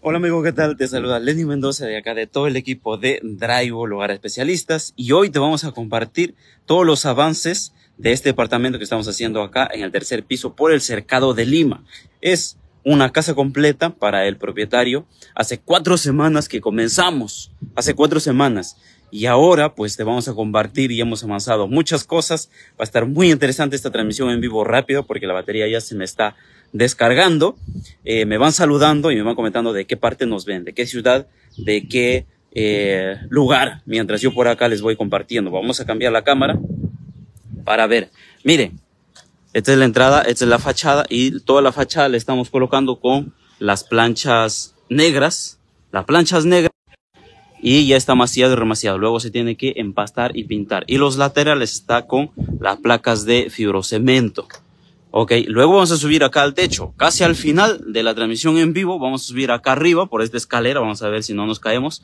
Hola amigo, ¿qué tal? Te saluda Lenny Mendoza de acá de todo el equipo de Drive Hogar Especialistas y hoy te vamos a compartir todos los avances de este departamento que estamos haciendo acá en el tercer piso por el cercado de Lima. Es una casa completa para el propietario. Hace cuatro semanas que comenzamos, hace cuatro semanas. Y ahora pues te vamos a compartir y hemos avanzado muchas cosas. Va a estar muy interesante esta transmisión en vivo rápido porque la batería ya se me está descargando, eh, me van saludando y me van comentando de qué parte nos ven, de qué ciudad, de qué eh, lugar, mientras yo por acá les voy compartiendo. Vamos a cambiar la cámara para ver. Miren, esta es la entrada, esta es la fachada y toda la fachada la estamos colocando con las planchas negras, las planchas negras y ya está maciado y remaciado. Luego se tiene que empastar y pintar. Y los laterales está con las placas de fibrocemento. Ok, luego vamos a subir acá al techo. Casi al final de la transmisión en vivo, vamos a subir acá arriba por esta escalera, vamos a ver si no nos caemos.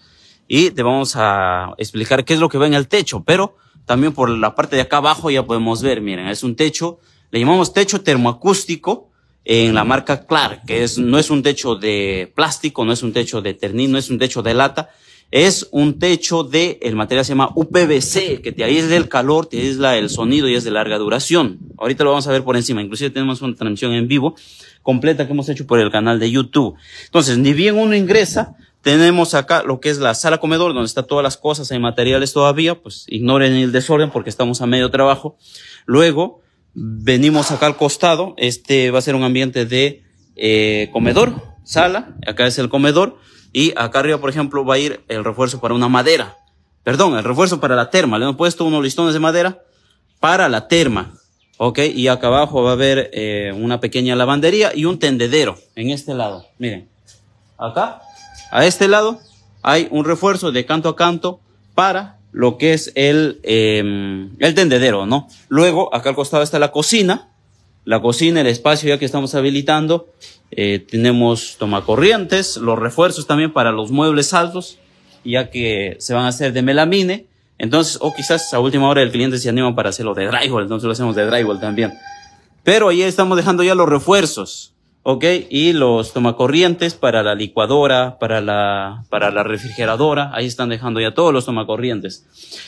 Y te vamos a explicar qué es lo que va en el techo, pero también por la parte de acá abajo ya podemos ver, miren, es un techo, le llamamos techo termoacústico en la marca Clark, que es, no es un techo de plástico, no es un techo de ternil, no es un techo de lata, es un techo de, el material se llama UPVC, que te aísla el calor, te aísla el sonido y es de larga duración. Ahorita lo vamos a ver por encima, inclusive tenemos una transmisión en vivo completa que hemos hecho por el canal de YouTube. Entonces, ni bien uno ingresa, tenemos acá lo que es la sala comedor, donde están todas las cosas, hay materiales todavía, pues ignoren el desorden porque estamos a medio trabajo. Luego, venimos acá al costado, este va a ser un ambiente de eh, comedor, sala, acá es el comedor y acá arriba, por ejemplo, va a ir el refuerzo para una madera. Perdón, el refuerzo para la terma. Le hemos puesto unos listones de madera para la terma. Ok, y acá abajo va a haber eh, una pequeña lavandería y un tendedero en este lado. Miren, acá, a este lado, hay un refuerzo de canto a canto para lo que es el, em, el tendedero, ¿no? Luego, acá al costado está la cocina, la cocina, el espacio ya que estamos habilitando, eh, tenemos tomacorrientes, los refuerzos también para los muebles altos, ya que se van a hacer de melamine. Entonces, o quizás a última hora el cliente se anima para hacerlo de drywall, entonces lo hacemos de drywall también. Pero ahí estamos dejando ya los refuerzos, ¿ok? Y los tomacorrientes para la licuadora, para la, para la refrigeradora, ahí están dejando ya todos los tomacorrientes.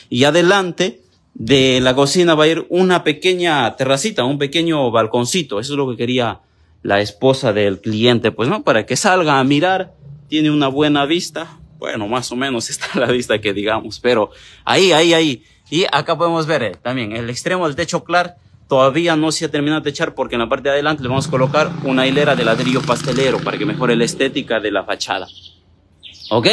Y adelante, de la cocina va a ir una pequeña terracita, un pequeño balconcito. Eso es lo que quería la esposa del cliente, pues no, para que salga a mirar, tiene una buena vista, bueno, más o menos está la vista que digamos, pero ahí, ahí, ahí. Y acá podemos ver eh, también el extremo del techo claro, todavía no se ha terminado de echar porque en la parte de adelante le vamos a colocar una hilera de ladrillo pastelero para que mejore la estética de la fachada. ¿Ok?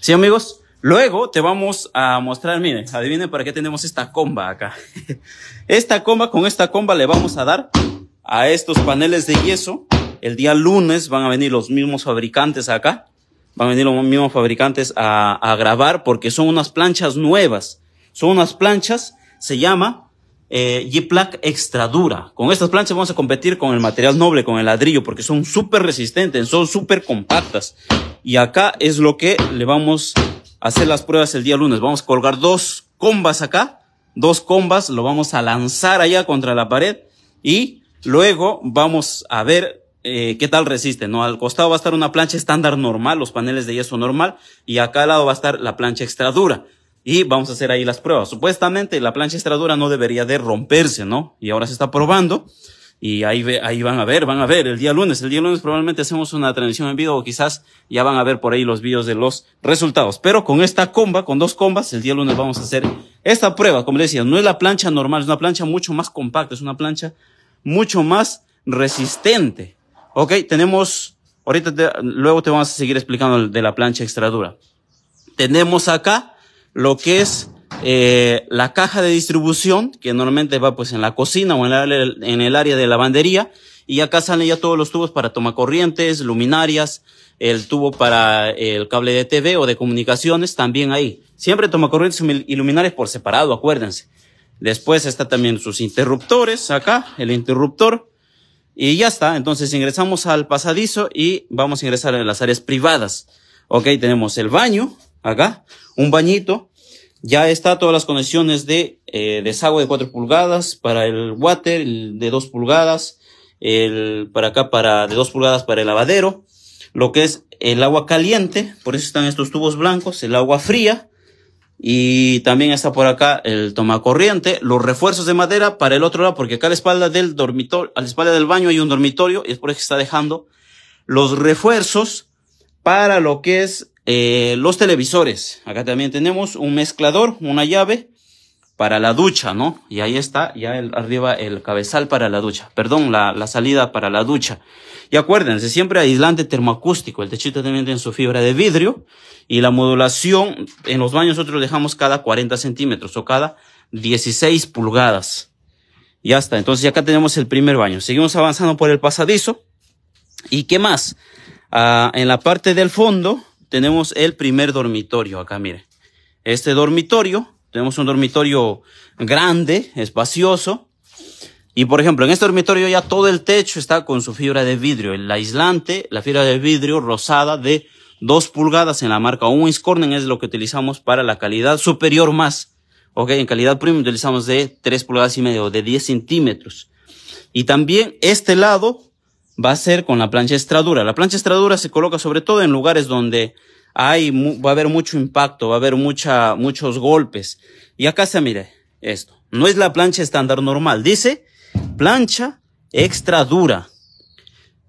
Sí, amigos. Luego te vamos a mostrar, miren, adivinen para qué tenemos esta comba acá. Esta comba, con esta comba le vamos a dar a estos paneles de yeso. El día lunes van a venir los mismos fabricantes acá. Van a venir los mismos fabricantes a, grabar porque son unas planchas nuevas. Son unas planchas, se llama eh, g extra dura. Con estas planchas vamos a competir con el material noble, con el ladrillo, porque son súper resistentes, son súper compactas. Y acá es lo que le vamos a hacer las pruebas el día lunes. Vamos a colgar dos combas acá, dos combas, lo vamos a lanzar allá contra la pared y Luego vamos a ver eh, qué tal resiste, ¿no? Al costado va a estar una plancha estándar normal, los paneles de yeso normal, y acá al lado va a estar la plancha extra dura. Y vamos a hacer ahí las pruebas. Supuestamente la plancha extra dura no debería de romperse, ¿no? Y ahora se está probando. Y ahí, ahí van a ver, van a ver el día lunes. El día lunes probablemente hacemos una transmisión en vivo o quizás ya van a ver por ahí los vídeos de los resultados. Pero con esta comba, con dos combas, el día lunes vamos a hacer esta prueba. Como les decía, no es la plancha normal, es una plancha mucho más compacta, es una plancha mucho más resistente. Ok, tenemos, ahorita luego te vamos a seguir explicando de la plancha extra dura. Tenemos acá lo que es eh, la caja de distribución, que normalmente va pues en la cocina o en, en el área de lavandería. Y acá salen ya todos los tubos para corrientes, luminarias, el tubo para el cable de TV o de comunicaciones, también ahí. Siempre tomacorrientes y luminarias por separado, acuérdense. Después está también sus interruptores, acá, el interruptor. Y ya está, entonces ingresamos al pasadizo y vamos a ingresar en las áreas privadas. Ok, tenemos el baño, acá, un bañito. Ya está todas las conexiones de eh, desagüe de 4 pulgadas para el water, de 2 pulgadas, el para acá para de 2 pulgadas para el lavadero, lo que es el agua caliente, por eso están estos tubos blancos, el agua fría, y también está por acá el toma corriente los refuerzos de madera para el otro lado, porque acá a la espalda del dormitorio, a la espalda del baño hay un dormitorio y es por eso que está dejando los refuerzos para lo que es eh, los televisores. Acá también tenemos un mezclador, una llave para la ducha, ¿no? Y ahí está, ya arriba el cabezal para la ducha, perdón, la, salida para la ducha. Y acuérdense, siempre aislante termoacústico, el techito también tiene su fibra de vidrio y la modulación, en los baños nosotros dejamos cada 40 centímetros o cada 16 pulgadas. Ya está, entonces acá tenemos el primer baño. Seguimos avanzando por el pasadizo. ¿Y qué más? Ah, en la parte del fondo tenemos el primer dormitorio, acá miren. Este dormitorio tenemos un dormitorio grande, espacioso. Y por ejemplo, en este dormitorio ya todo el techo está con su fibra de vidrio. El aislante, la fibra de vidrio rosada de 2 pulgadas en la marca Owens-Corning es lo que utilizamos para la calidad superior más. en calidad premium utilizamos de 3 pulgadas y medio, de 10 centímetros. Y también este lado va a ser con la plancha estradura. La plancha estradura se coloca sobre todo en lugares donde hay, va a haber mucho impacto, va a haber mucha, muchos golpes. Y acá se mire esto. No es la plancha estándar normal. Dice plancha extra dura.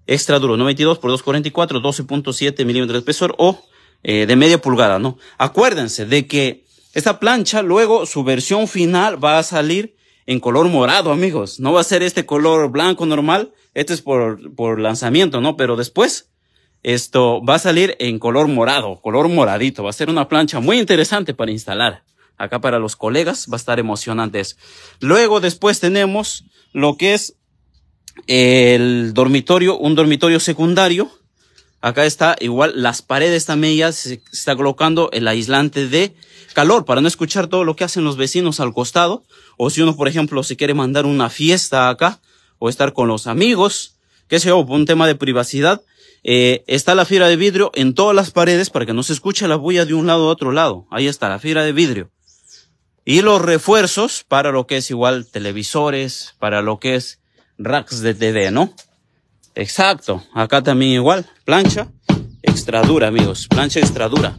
Extra duro, 92 por 244, 12.7 milímetros de espesor o eh, de media pulgada, ¿no? Acuérdense de que esta plancha luego su versión final va a salir en color morado, amigos. No va a ser este color blanco normal. Este es por, por lanzamiento, ¿no? Pero después esto va a salir en color morado, color moradito. Va a ser una plancha muy interesante para instalar. Acá para los colegas va a estar emocionante eso. Luego después tenemos lo que es el dormitorio, un dormitorio secundario. Acá está igual las paredes también ya se está colocando el aislante de calor para no escuchar todo lo que hacen los vecinos al costado. O si uno, por ejemplo, se quiere mandar una fiesta acá o estar con los amigos, que sea un tema de privacidad, eh, está la fibra de vidrio en todas las paredes para que no se escuche la bulla de un lado a otro lado. Ahí está la fibra de vidrio. Y los refuerzos para lo que es igual televisores, para lo que es racks de TV, ¿no? Exacto. Acá también igual. Plancha extra dura, amigos. Plancha extra dura.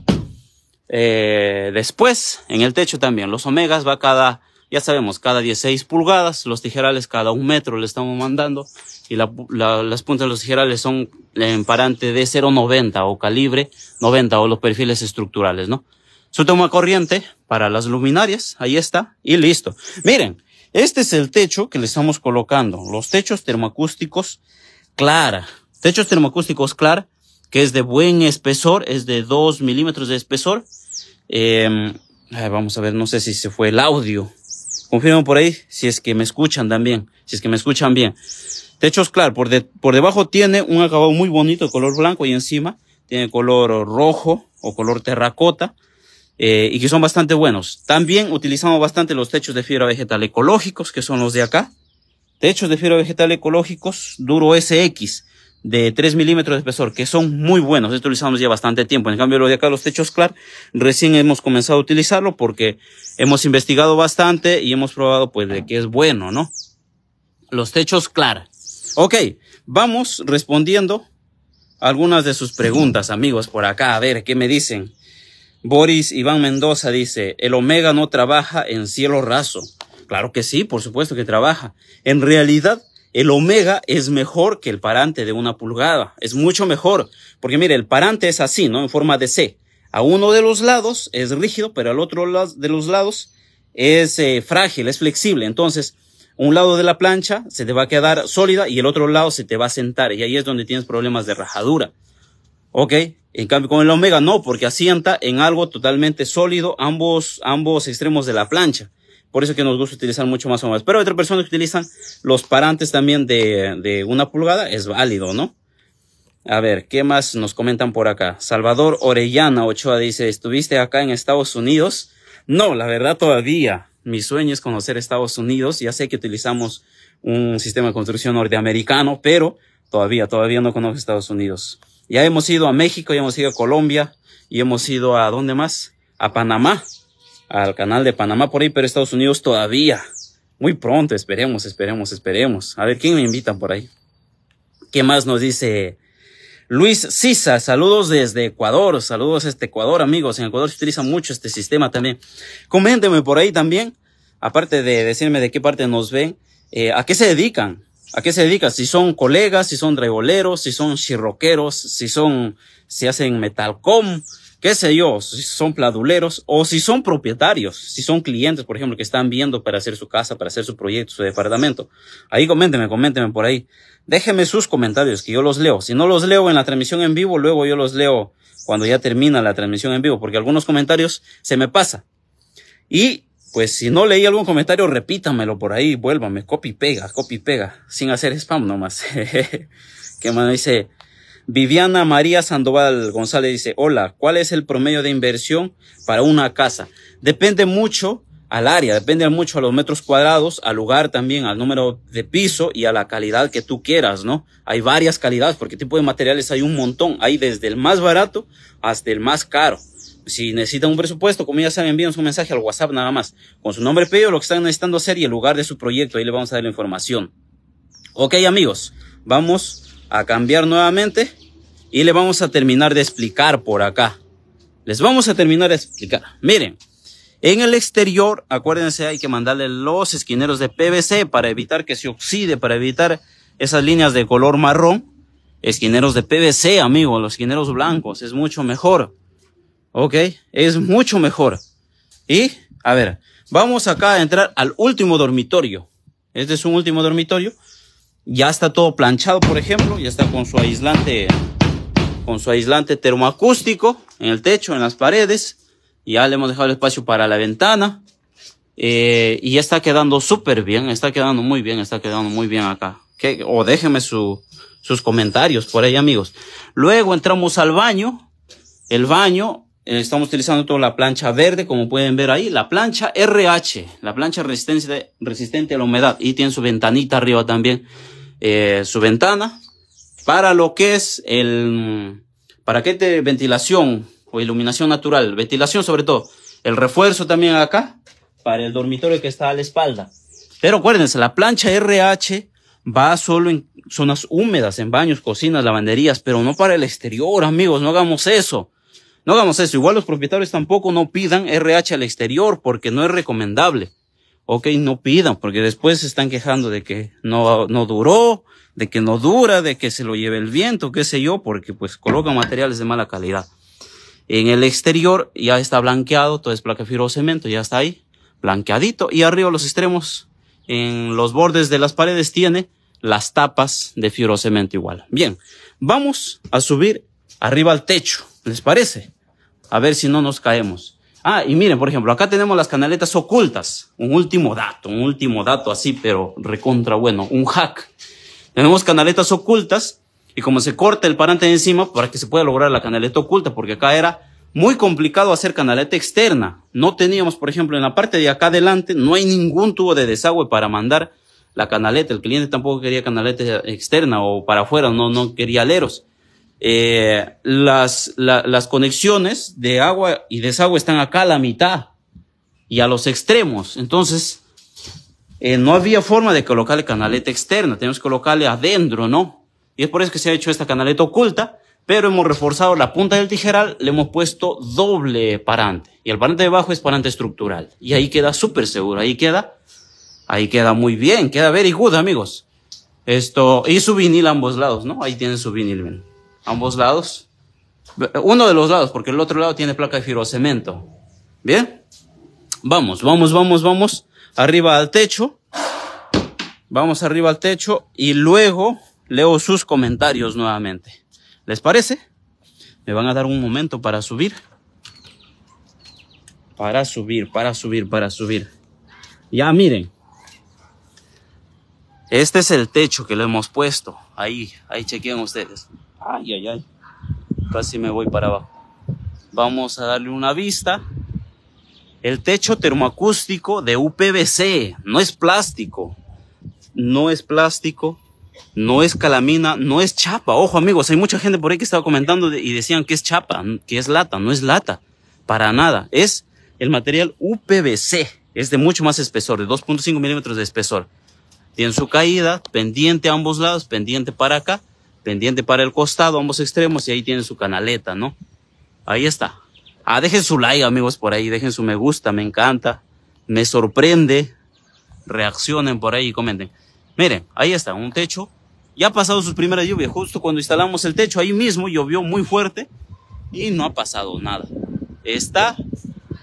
Eh, después, en el techo también. Los omegas va cada ya sabemos, cada 16 pulgadas, los tijerales cada un metro le estamos mandando y las puntas de los tijerales son en parante de 0,90 o calibre 90 o los perfiles estructurales, ¿no? Su toma corriente para las luminarias, ahí está, y listo. Miren, este es el techo que le estamos colocando, los techos termoacústicos clara, techos termoacústicos clara, que es de buen espesor, es de 2 milímetros de espesor. Em, vamos a ver, no sé si se fue el audio. Confirmo por ahí si es que me escuchan también, si es que me escuchan bien. Techos, claro, por, debajo tiene un acabado muy bonito de color blanco y encima tiene color rojo o color terracota. Eh, y que son bastante buenos. También utilizamos bastante los techos de fibra vegetal ecológicos, que son los de acá. Techos de fibra vegetal ecológicos duro SX de 3 milímetros de espesor, que son muy buenos. Esto lo utilizamos ya bastante tiempo. En cambio, lo de acá, los techos clar. recién hemos comenzado a utilizarlo porque hemos investigado bastante y hemos probado pues de que es bueno, ¿no? Los techos clar. Ok, vamos respondiendo algunas de sus preguntas, amigos, por acá. A ver, ¿qué me dicen? Boris Iván Mendoza dice, el Omega no trabaja en cielo raso. Claro que sí, por supuesto que trabaja. En realidad, el omega es mejor que el parante de una pulgada, es mucho mejor, porque mire, el parante es así, ¿no? En forma de C. A uno de los lados es rígido, pero al otro de los lados es eh, frágil, es flexible. Entonces, un lado de la plancha se te va a quedar sólida y el otro lado se te va a sentar. Y ahí es donde tienes problemas de rajadura. ¿Ok? En cambio, con el omega no, porque asienta en algo totalmente sólido ambos, ambos extremos de la plancha. Por eso que nos gusta utilizar mucho más o más. Pero hay otras personas que utilizan los parantes también de, de una pulgada, es válido, ¿no? A ver, ¿qué más nos comentan por acá? Salvador Orellana Ochoa dice, ¿estuviste acá en Estados Unidos? No, la verdad todavía. Mi sueño es conocer Estados Unidos. Ya sé que utilizamos un sistema de construcción norteamericano, pero todavía, todavía no conozco Estados Unidos. Ya hemos ido a México, ya hemos ido a Colombia y hemos ido a dónde más? A Panamá al canal de Panamá por ahí, pero Estados Unidos todavía. Muy pronto, esperemos, esperemos, esperemos. A ver, ¿quién me invitan por ahí? ¿Qué más nos dice Luis Sisa? Saludos desde Ecuador, saludos este Ecuador, amigos. En Ecuador se utiliza mucho este sistema también. Coméntenme por ahí también, aparte de decirme de qué parte nos ven, eh, a qué se dedican, ¿A qué se dedican? Si son colegas, si son dreboleros, si son chirroqueros, si son, si hacen metalcom, qué sé yo, si son pladuleros o si son propietarios, si son clientes, por ejemplo, que están viendo para hacer su casa, para hacer su proyecto, su departamento. Ahí coméntenme, coméntenme por ahí. Déjenme sus comentarios, que yo los leo. Si no los leo en la transmisión en vivo, luego yo los leo cuando ya termina la transmisión en vivo, porque algunos comentarios se me pasa. Y pues si no leí algún comentario, repítamelo por ahí, vuélvame, copy pega, copy pega, sin hacer spam nomás. Qué me dice, Viviana María Sandoval González dice, hola, ¿cuál es el promedio de inversión para una casa? Depende mucho al área, depende mucho a los metros cuadrados, al lugar también, al número de piso y a la calidad que tú quieras, ¿no? Hay varias calidades, porque tipo de materiales hay un montón, hay desde el más barato hasta el más caro. Si necesitan un presupuesto, como ya saben, envíenos un mensaje al WhatsApp nada más, con su nombre pedido, lo que están necesitando hacer y el lugar de su proyecto, ahí le vamos a dar la información. Ok amigos, vamos a cambiar nuevamente y le vamos a terminar de explicar por acá. Les vamos a terminar de explicar. Miren, en el exterior, acuérdense, hay que mandarle los esquineros de PVC para evitar que se oxide, para evitar esas líneas de color marrón. Esquineros de PVC, amigos, los esquineros blancos, es mucho mejor. ¿Ok? Es mucho mejor. Y, a ver, vamos acá a entrar al último dormitorio. Este es un último dormitorio. Ya está todo planchado, por ejemplo, ya está con su aislante con su aislante termoacústico en el techo, en las paredes. Ya le hemos dejado el espacio para la ventana. Eh, y y está quedando súper bien, está quedando muy bien, está quedando muy bien acá. O déjenme sus comentarios por ahí, amigos. Luego entramos al baño. El baño, eh, estamos utilizando toda la plancha verde, como pueden ver ahí. La plancha RH, la plancha resistente, resistente a la humedad. Y tiene su ventanita arriba también, eh, su ventana. Para lo que es el para qué te ventilación o iluminación natural, ventilación sobre todo, el refuerzo también acá para el dormitorio que está a la espalda. Pero acuérdense, la plancha RH va solo en zonas húmedas, en baños, cocinas, lavanderías, pero no para el exterior, amigos, no hagamos eso. No hagamos eso. Igual los propietarios tampoco no pidan RH al exterior porque no es recomendable ok, no pidan, porque después se están quejando de que no, no duró, de que no dura, de que se lo lleve el viento, qué sé yo, porque pues colocan materiales de mala calidad. En el exterior ya está blanqueado, todo es placa fibrocemento, ya está ahí, blanqueadito, y arriba los extremos, en los bordes de las paredes tiene las tapas de fibrocemento igual. Bien, vamos a subir arriba al techo, ¿les parece? A ver si no nos caemos. Ah, y miren, por ejemplo, acá tenemos las canaletas ocultas. Un último dato, un último dato así, pero recontra bueno, un hack. Tenemos canaletas ocultas y como se corta el parante de encima para que se pueda lograr la canaleta oculta, porque acá era muy complicado hacer canaleta externa. No teníamos, por ejemplo, en la parte de acá adelante, no hay ningún tubo de desagüe para mandar la canaleta. El cliente tampoco quería canaleta externa o para afuera, no, no quería aleros eh, las, las conexiones de agua y desagüe están acá a la mitad y a los extremos. Entonces, eh, no había forma de colocarle canaleta externa, tenemos que colocarle adentro, ¿no? Y es por eso que se ha hecho esta canaleta oculta, pero hemos reforzado la punta del tijeral, le hemos puesto doble parante. Y el parante de abajo es parante estructural. Y ahí queda súper seguro, ahí queda, ahí queda muy bien, queda very good, amigos. Esto, y su vinil a ambos lados, ¿no? Ahí tiene su vinil, ven ambos lados. Uno de los lados, porque el otro lado tiene placa de fibrocemento. Bien. Vamos, vamos, vamos, vamos. Arriba al techo. Vamos arriba al techo y luego leo sus comentarios nuevamente. ¿Les parece? Me van a dar un momento para subir. Para subir, para subir, para subir. Ya miren. Este es el techo que lo hemos puesto. Ahí, ahí chequen ustedes. Ay, ay, ay. Casi me voy para abajo. Vamos a darle una vista. El techo termoacústico de UPVC no es plástico. No es plástico. No es calamina, no es chapa. Ojo amigos, hay mucha gente por ahí que estaba comentando y decían que es chapa, que es lata. No es lata. Para nada. Es el material UPVC. Es de mucho más espesor, de 2.5 milímetros de espesor. Tiene su caída, pendiente a ambos lados, pendiente para acá pendiente para el costado, ambos extremos, y ahí tiene su canaleta, ¿no? Ahí está. Ah, dejen su like, amigos, por ahí, dejen su me gusta, me encanta, me sorprende, reaccionen por ahí y comenten. Miren, ahí está, un techo, ya ha pasado sus primeras lluvia justo cuando instalamos el techo, ahí mismo llovió muy fuerte y no ha pasado nada. Está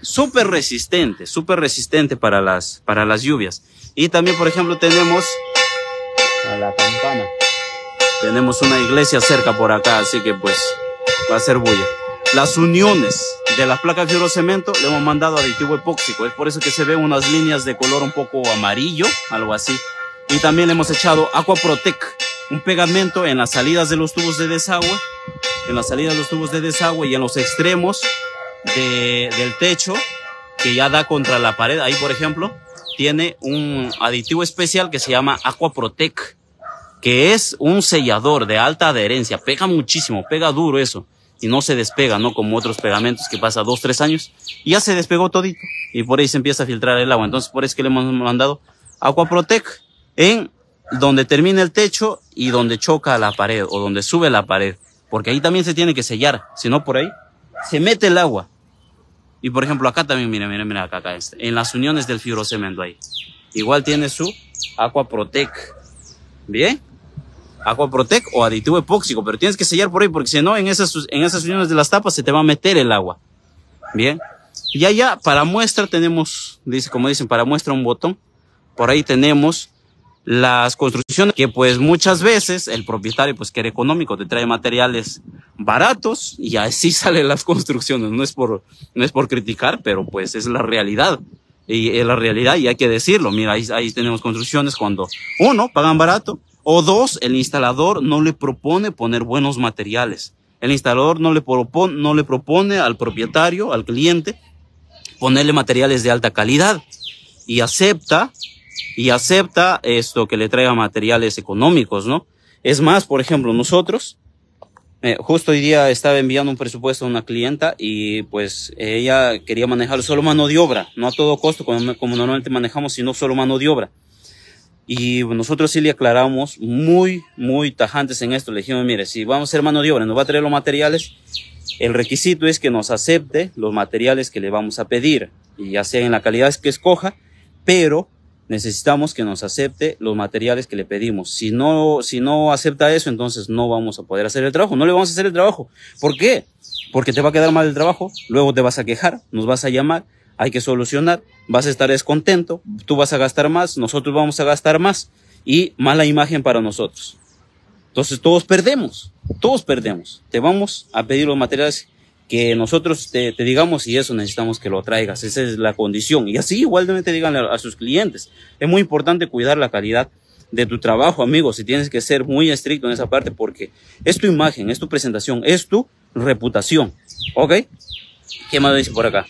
súper resistente, súper resistente para las, para las lluvias. Y también, por ejemplo, tenemos a la campana. Tenemos una iglesia cerca por acá, así que pues va a ser bulla. Las uniones de las placas de cemento le hemos mandado aditivo epóxico. Es por eso que se ven unas líneas de color un poco amarillo, algo así. Y también le hemos echado Aquaprotec, un pegamento en las salidas de los tubos de desagüe, en las salidas de los tubos de desagüe y en los extremos del techo que ya da contra la pared. Ahí, por ejemplo, tiene un aditivo especial que se llama Aquaprotec que es un sellador de alta adherencia, pega muchísimo, pega duro eso, y no se despega, ¿no? Como otros pegamentos que pasa dos, tres años, y ya se despegó todito, y por ahí se empieza a filtrar el agua. Entonces, por eso es que le hemos mandado Aquaprotec en donde termina el techo y donde choca la pared o donde sube la pared, porque ahí también se tiene que sellar, si no por ahí se mete el agua. Y por ejemplo, acá también, mira, mira, mira, acá, acá, este, en las uniones del fibrocemento ahí. Igual tiene su Aquaprotec. Bien. Aquaprotec o aditivo epóxico, pero tienes que sellar por ahí porque si no, en esas, en esas uniones de las tapas se te va a meter el agua. Bien. Y allá, para muestra tenemos, dice, como dicen, para muestra un botón. Por ahí tenemos las construcciones que pues muchas veces el propietario pues que era económico, te trae materiales baratos y así salen las construcciones. No es por, no es por criticar, pero pues es la realidad. Y es la realidad y hay que decirlo. Mira, ahí, ahí tenemos construcciones cuando uno pagan barato o dos, el instalador no le propone poner buenos materiales. El instalador no le, propone, no le propone al propietario, al cliente, ponerle materiales de alta calidad y acepta y acepta esto que le traiga materiales económicos, ¿no? Es más, por ejemplo, nosotros, eh, justo hoy día estaba enviando un presupuesto a una clienta y pues ella quería manejar solo mano de obra, no a todo costo como normalmente manejamos, sino solo mano de obra. Y nosotros sí le aclaramos muy, muy tajantes en esto. Le dijimos, mire, si vamos a ser mano de obra, nos va a traer los materiales. El requisito es que nos acepte los materiales que le vamos a pedir, y ya sea en la calidad que escoja, pero necesitamos que nos acepte los materiales que le pedimos. Si no, si no acepta eso, entonces no vamos a poder hacer el trabajo. No le vamos a hacer el trabajo. ¿Por qué? Porque te va a quedar mal el trabajo, luego te vas a quejar, nos vas a llamar hay que solucionar, vas a estar descontento, tú vas a gastar más, nosotros vamos a gastar más y mala imagen para nosotros. Entonces todos perdemos, todos perdemos. Te vamos a pedir los materiales que nosotros te, digamos y eso necesitamos que lo traigas, esa es la condición. Y así igualmente digan a, sus clientes. Es muy importante cuidar la calidad de tu trabajo, amigos, y tienes que ser muy estricto en esa parte porque es tu imagen, es tu presentación, es tu reputación. ¿Ok? ¿Qué más dice por acá?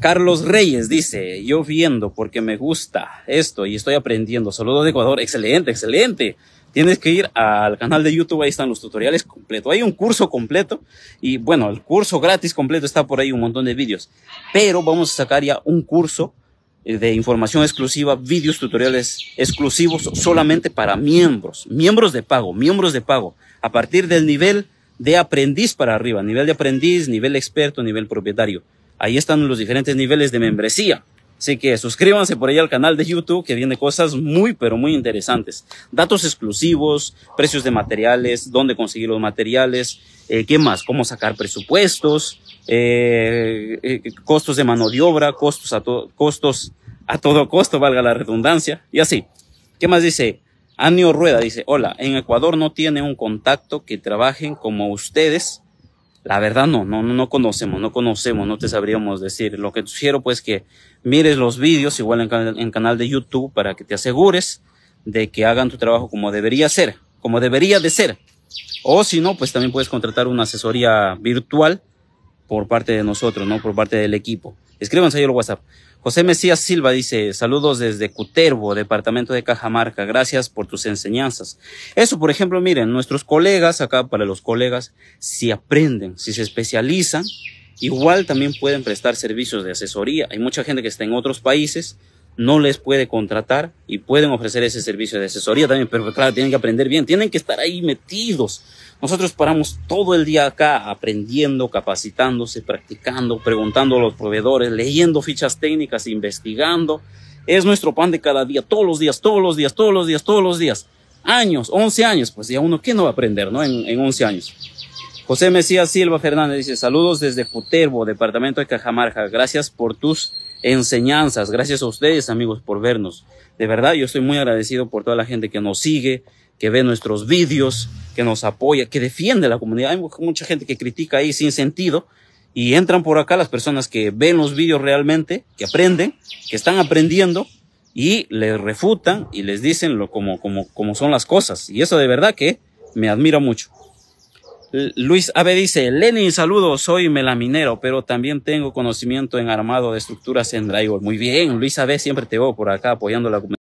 Carlos Reyes dice, yo viendo porque me gusta esto y estoy aprendiendo. Saludos de Ecuador. Excelente, excelente. Tienes que ir al canal de YouTube, ahí están los tutoriales completos. Hay un curso completo y bueno, el curso gratis completo está por ahí, un montón de vídeos. Pero vamos a sacar ya un curso eh, de información exclusiva, vídeos tutoriales exclusivos solamente para miembros, miembros de pago, miembros de pago, a partir del nivel de aprendiz para arriba, nivel de aprendiz, nivel experto, nivel propietario. Ahí están los diferentes niveles de membresía. Así que suscríbanse por ahí al canal de YouTube que viene cosas muy pero muy interesantes. Datos exclusivos, precios de materiales, dónde conseguir los materiales, eh, qué más, cómo sacar presupuestos, eh, eh, costos de mano de obra, costos a, todo, costos a todo costo, valga la redundancia, y así. ¿Qué más dice? Anio Rueda dice, hola, en Ecuador no tiene un contacto que trabajen como ustedes la verdad no, no, no conocemos, no conocemos, no te sabríamos decir. Lo que te sugiero pues que mires los vídeos igual en, canal de YouTube para que te asegures de que hagan tu trabajo como debería ser, como debería de ser. O si no, pues también puedes contratar una asesoría virtual por parte de nosotros, ¿no? Por parte del equipo. Escríbanse ahí al WhatsApp. José Mesías Silva dice, saludos desde Cuterbo, departamento de Cajamarca, gracias por tus enseñanzas. Eso, por ejemplo, miren, nuestros colegas, acá para los colegas, si aprenden, si se especializan, igual también pueden prestar servicios de asesoría. Hay mucha gente que está en otros países, no les puede contratar y pueden ofrecer ese servicio de asesoría también, pero claro, tienen que aprender bien, tienen que estar ahí metidos. Nosotros paramos todo el día acá aprendiendo, capacitándose, practicando, preguntando a los proveedores, leyendo fichas técnicas, investigando. Es nuestro pan de cada día, todos los días, todos los días, todos los días, todos los días. Años, once años, pues ya uno, ¿qué no va a aprender, no? En, once años. José Mesías Silva Fernández dice, saludos desde Putervo, departamento de Cajamarca. Gracias por tus enseñanzas. Gracias a ustedes, amigos, por vernos. De verdad, yo estoy muy agradecido por toda la gente que nos sigue, que ve nuestros vídeos, que nos apoya, que defiende la comunidad. Hay mucha gente que critica ahí sin sentido y entran por acá las personas que ven los vídeos realmente, que aprenden, que están aprendiendo y les refutan y les dicen lo, como, como, como son las cosas. Y eso de verdad que me admira mucho. Luis Abe dice, Lenin, saludos, soy melaminero, pero también tengo conocimiento en armado de estructuras en drywall. Muy bien, Luis Abe, siempre te veo por acá apoyando la comunidad.